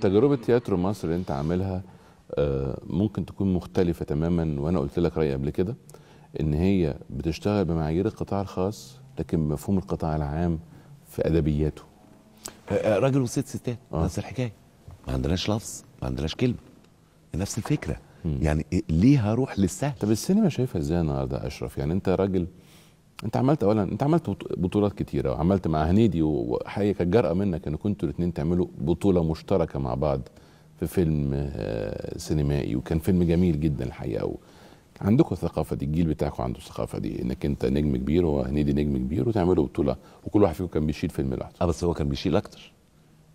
تجربه تياترو مصر اللي انت عاملها آه، ممكن تكون مختلفه تماما وانا قلت لك رايي قبل كده ان هي بتشتغل بمعايير القطاع الخاص لكن بمفهوم القطاع العام في ادبياته آه، آه، راجل وست ستات آه. نفس الحكايه ما عندناش لفظ ما عندناش كلمه نفس الفكره مم. يعني إيه، ليه هروح للسهل طب السينما شايفها ازاي النهارده اشرف يعني انت راجل انت عملت اولا انت عملت بطولات كتيره وعملت مع هنيدي وحقيقه كانت جرأه منك ان كنتوا الاثنين تعملوا بطوله مشتركه مع بعض في فيلم آه، سينمائي وكان فيلم جميل جدا الحقيقه عندكم الثقافه دي الجيل بتاعكم عنده الثقافه دي انك انت نجم كبير وهنيدي نجم كبير وتعملوا بطوله وكل واحد فيكم كان بيشيل فيلم لوحده اه بس هو كان بيشيل اكتر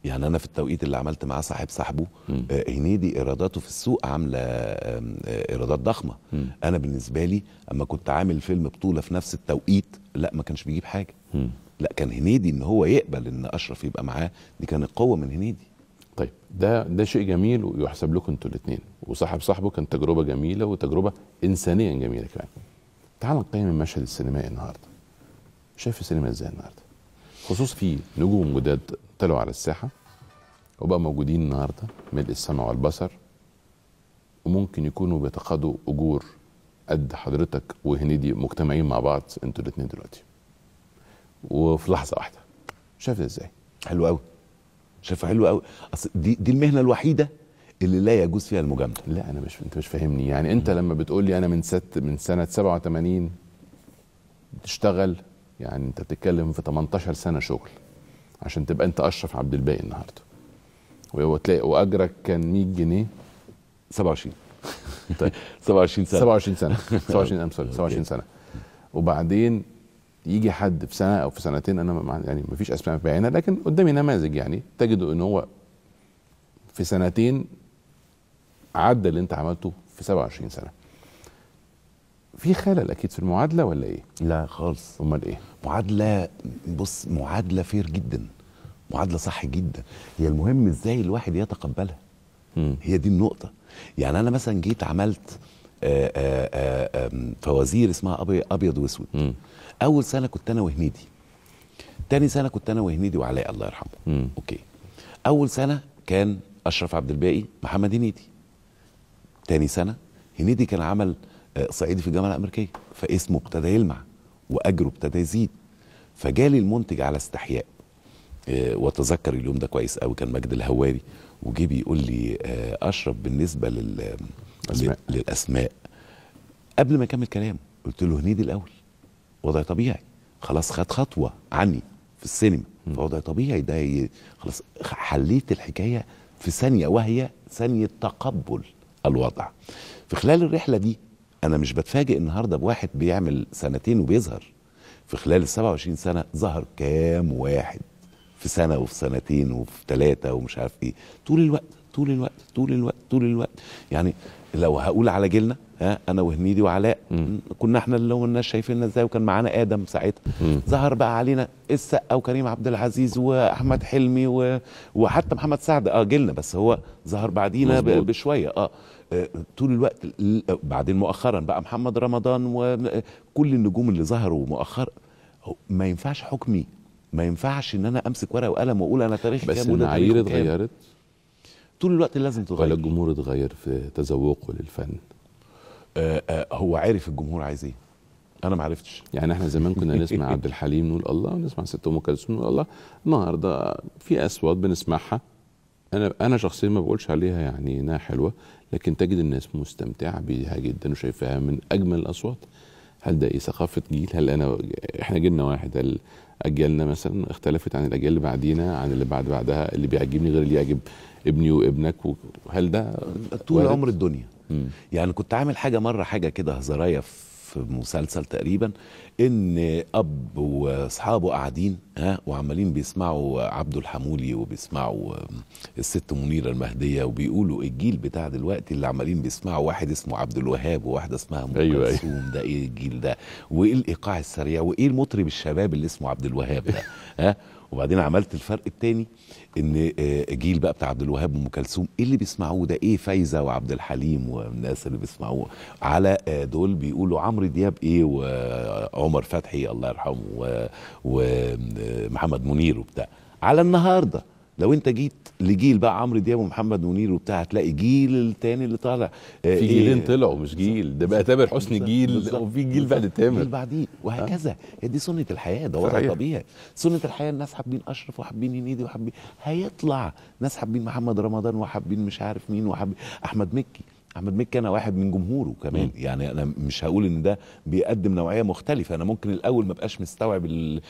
يعني انا في التوقيت اللي عملت معاه صاحب صاحبه آه هنيدي ايراداته في السوق عامله آه ايرادات ضخمه م. انا بالنسبه لي اما كنت عامل فيلم بطوله في نفس التوقيت لا ما كانش بيجيب حاجه م. لا كان هنيدي ان هو يقبل ان اشرف يبقى معاه دي كانت قوه من هنيدي طيب ده ده شيء جميل ويحسب لكم انتوا الاثنين وصاحب صاحبه كان تجربه جميله وتجربه انسانيا جميله كمان تعال نقيم المشهد السينمائي النهارده شايف السينما ازاي النهارده خصوص في نجوم جداد طلعوا على الساحه وبقوا موجودين النهارده ملء السمع والبصر وممكن يكونوا بيتقاضوا اجور قد حضرتك وهنيدي مجتمعين مع بعض انتوا الاثنين دلوقتي وفي لحظه واحده شايف ازاي حلو قوي شايف حلو قوي اصل دي دي المهنه الوحيده اللي لا يجوز فيها المجامله لا انا مش انت مش فاهمني يعني انت لما بتقول لي انا من ست من سنه 87 بتشتغل يعني انت بتتكلم في 18 سنه شغل عشان تبقى انت اشرف عبد الباقي النهارده وتلاقي واجرك كان 100 جنيه 27 طيب 27 سنه 27 سنه 27 سنه 27 سنه وبعدين يجي حد في سنه او في سنتين انا يعني ما فيش اسماء عينها لكن قدامي نماذج يعني تجد ان هو في سنتين عدى اللي انت عملته في 27 سنه في خلل اكيد في المعادله ولا ايه لا خالص امال ايه معادله بص معادله فير جدا معادله صح جدا هي المهم ازاي الواحد يتقبلها مم. هي دي النقطه يعني انا مثلا جيت عملت آآ آه، آآ آه، آه، فوازير اسمها ابيض واسود اول سنه كنت انا وهنيدي تاني سنه كنت انا وهنيدي وعلاء الله يرحمه مم. اوكي اول سنه كان اشرف عبد الباقي محمد هنيدي تاني سنه هنيدي كان عمل آه، صعيدي في الجامعه الامريكيه فاسمه ابتدى يلمع واجره ابتدى يزيد فجالي المنتج على استحياء آه، واتذكر اليوم ده كويس قوي كان مجد الهواري وجه بيقول لي آه، اشرف بالنسبه لل أسماء. للاسماء قبل ما اكمل كلام قلت له هنيدي الاول وضع طبيعي خلاص خد خطوه عني في السينما فوضع طبيعي ده خلاص حليت الحكايه في ثانيه وهي ثانيه تقبل الوضع في خلال الرحله دي انا مش بتفاجئ النهارده بواحد بيعمل سنتين وبيظهر في خلال ال 27 سنه ظهر كام واحد في سنه وفي سنتين وفي ثلاثه ومش عارف ايه طول الوقت طول الوقت طول الوقت طول الوقت يعني لو هقول على جيلنا ها انا وهنيدي وعلاء كنا احنا اللي ما الناس شايفيننا ازاي وكان معانا ادم ساعتها ظهر بقى علينا السقا وكريم عبد العزيز واحمد حلمي و... وحتى محمد سعد اه جيلنا بس هو ظهر بعدينا ب... بشويه آه. اه طول الوقت بعدين مؤخرا بقى محمد رمضان وكل آه، النجوم اللي ظهروا مؤخرا ما ينفعش حكمي ما ينفعش ان انا امسك ورقه وقلم واقول انا تاريخي بس المعايير اتغيرت طول الوقت لازم تتغير ولا الجمهور اتغير في تذوقه للفن آه آه هو عارف الجمهور عايز ايه انا ما عرفتش يعني احنا زمان كنا نسمع عبد الحليم نقول الله ونسمع ست ام كلثوم نقول الله النهارده في اصوات بنسمعها انا انا شخصيا ما بقولش عليها يعني انها حلوه لكن تجد الناس مستمتعه بيها جدا وشايفاها من اجمل الاصوات هل ده ايه ثقافه جيل هل انا احنا جيلنا واحد هل اجيالنا مثلا اختلفت عن الاجيال اللي بعدينا عن اللي بعد بعدها اللي بيعجبني غير اللي يعجب ابني وابنك هل ده طول وارد؟ عمر الدنيا مم. يعني كنت عامل حاجه مره حاجه كده هزرايه في مسلسل تقريبا ان اب واصحابه قاعدين ها وعمالين بيسمعوا عبده الحمولي وبيسمعوا الست منيره المهديه وبيقولوا الجيل بتاع دلوقتي اللي عمالين بيسمعوا واحد اسمه عبد الوهاب وواحده اسمها ام أيوة, أيوة. كلثوم أيوة. ده ايه الجيل ده وايه الايقاع السريع وايه المطرب الشباب اللي اسمه عبد الوهاب ده ها وبعدين عملت الفرق التاني ان آه، جيل بقى بتاع عبد الوهاب وام كلثوم ايه اللي بيسمعوه ده ايه فايزه وعبد الحليم والناس اللي بيسمعوه على آه، دول بيقولوا عمرو دياب ايه آه، عمر فتحي الله يرحمه ومحمد منير وبتاع على النهارده لو انت جيت لجيل بقى عمرو دياب ومحمد منير وبتاع هتلاقي جيل تاني اللي طالع آه، في إيه جيلين طلعوا مش جيل ده بقى تامر حسني جيل وفي جيل بعد تامر جيل بعديه آه. وهكذا هي دي سنه الحياه ده وضع طبيعي سنه الحياه الناس حابين اشرف وحابين هنيدي وحابين هيطلع ناس حابين محمد رمضان وحابين مش عارف مين وحابين احمد مكي احمد مكي انا واحد من جمهوره كمان م. يعني انا مش هقول ان ده بيقدم نوعيه مختلفه انا ممكن الاول ما بقاش مستوعب اللي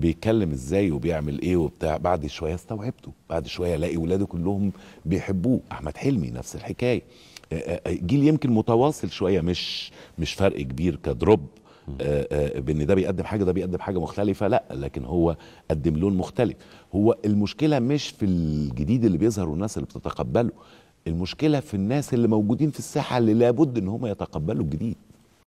بيتكلم ازاي وبيعمل ايه وبتاع بعد شويه استوعبته بعد شويه الاقي ولاده كلهم بيحبوه احمد حلمي نفس الحكايه جيل يمكن متواصل شويه مش مش فرق كبير كدروب بان ده بيقدم حاجه ده بيقدم حاجه مختلفه لا لكن هو قدم لون مختلف هو المشكله مش في الجديد اللي بيظهر والناس اللي بتتقبله المشكله في الناس اللي موجودين في الساحه اللي لابد ان هم يتقبلوا الجديد